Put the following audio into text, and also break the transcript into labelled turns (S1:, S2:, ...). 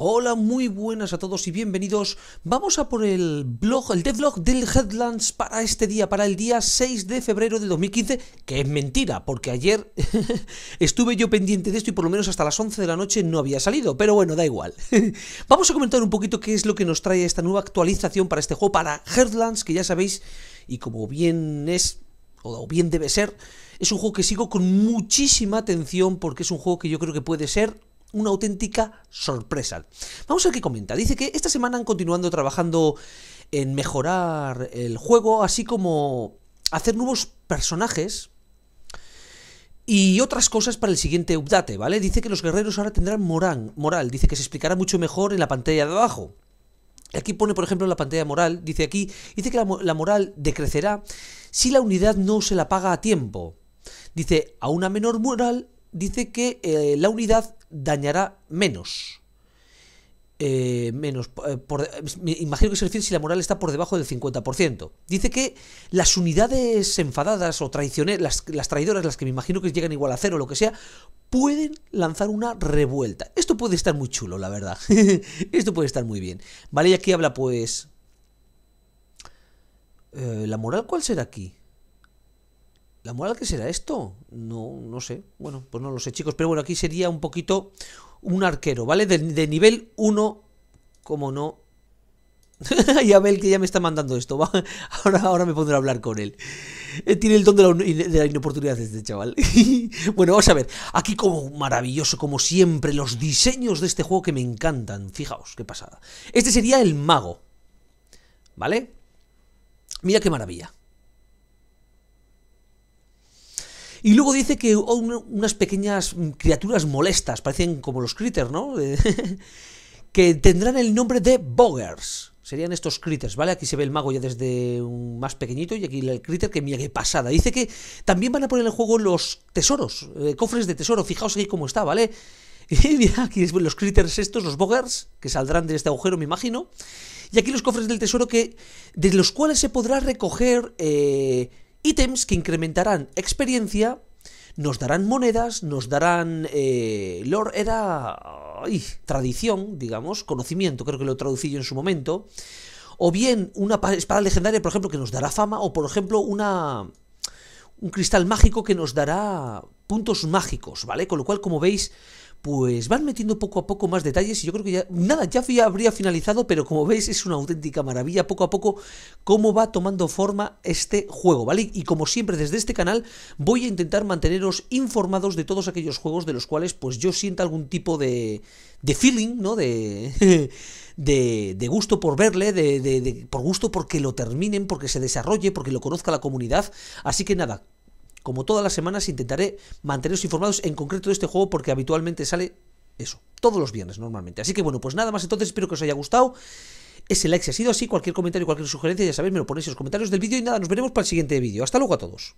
S1: Hola, muy buenas a todos y bienvenidos. Vamos a por el blog, el devlog del Headlands para este día, para el día 6 de febrero de 2015, que es mentira, porque ayer estuve yo pendiente de esto y por lo menos hasta las 11 de la noche no había salido, pero bueno, da igual. Vamos a comentar un poquito qué es lo que nos trae esta nueva actualización para este juego, para Headlands, que ya sabéis, y como bien es, o bien debe ser, es un juego que sigo con muchísima atención porque es un juego que yo creo que puede ser una auténtica sorpresa. Vamos a ver qué comenta. Dice que esta semana han continuado trabajando en mejorar el juego, así como hacer nuevos personajes y otras cosas para el siguiente update, ¿vale? Dice que los guerreros ahora tendrán moral, moral, dice que se explicará mucho mejor en la pantalla de abajo. Aquí pone, por ejemplo, la pantalla moral, dice aquí, dice que la, moral decrecerá si la unidad no se la paga a tiempo. Dice, a una menor moral, dice que eh, la unidad dañará menos. Eh, menos eh, eh, me imagino que se refiere si la moral está por debajo del 50%. Dice que las unidades enfadadas o traicioneras, las, las, traidoras, las que me imagino que llegan igual a cero o lo que sea, pueden lanzar una revuelta. Esto puede estar muy chulo, la verdad. Esto puede estar muy bien. Vale, y aquí habla pues... ¿La moral cuál será aquí? ¿La moral que será esto? No, no sé. Bueno, pues no lo sé, chicos. Pero bueno, aquí sería un poquito un arquero, ¿vale? De, nivel 1, como no. y Abel que ya me está mandando esto, Ahora, ahora me pondré a hablar con él. Eh, tiene el don de la, de la inoportunidad este chaval. bueno, vamos a ver. Aquí como maravilloso, como siempre, los diseños de este juego que me encantan. Fijaos, qué pasada. Este sería el mago. ¿Vale? Mira qué maravilla. Y luego dice que unas pequeñas criaturas molestas, parecen como los critters, ¿no? que tendrán el nombre de Boggers. Serían estos critters, ¿vale? Aquí se ve el mago ya desde un más pequeñito y aquí el critter que me qué pasada. Dice que también van a poner en juego los tesoros, eh, cofres de tesoro. Fijaos aquí cómo está, ¿vale? Y mira, aquí los critters estos, los boggers, que saldrán de este agujero, me imagino. Y aquí los cofres del tesoro que de los cuales se podrá recoger... Eh, ítems que incrementarán experiencia, nos darán monedas, nos darán... Eh, lore era... Ay, tradición, digamos, conocimiento, creo que lo traducí yo en su momento. O bien una espada legendaria, por ejemplo, que nos dará fama, o por ejemplo una... Un cristal mágico que nos dará puntos mágicos, ¿vale? Con lo cual, como veis, pues van metiendo poco a poco más detalles y yo creo que ya, nada, ya habría finalizado, pero como veis es una auténtica maravilla poco a poco cómo va tomando forma este juego, ¿vale? Y como siempre desde este canal voy a intentar manteneros informados de todos aquellos juegos de los cuales pues yo sienta algún tipo de, de feeling, ¿no? De... De, de, gusto por verle, de, de, de, por gusto porque lo terminen, porque se desarrolle, porque lo conozca la comunidad. Así que nada, como todas las semanas intentaré manteneros informados en concreto de este juego porque habitualmente sale eso, todos los viernes normalmente. Así que bueno, pues nada más entonces, espero que os haya gustado. Ese like si ha sido así, cualquier comentario, cualquier sugerencia, ya sabéis, me lo ponéis en los comentarios del vídeo y nada, nos veremos para el siguiente vídeo. Hasta luego a todos.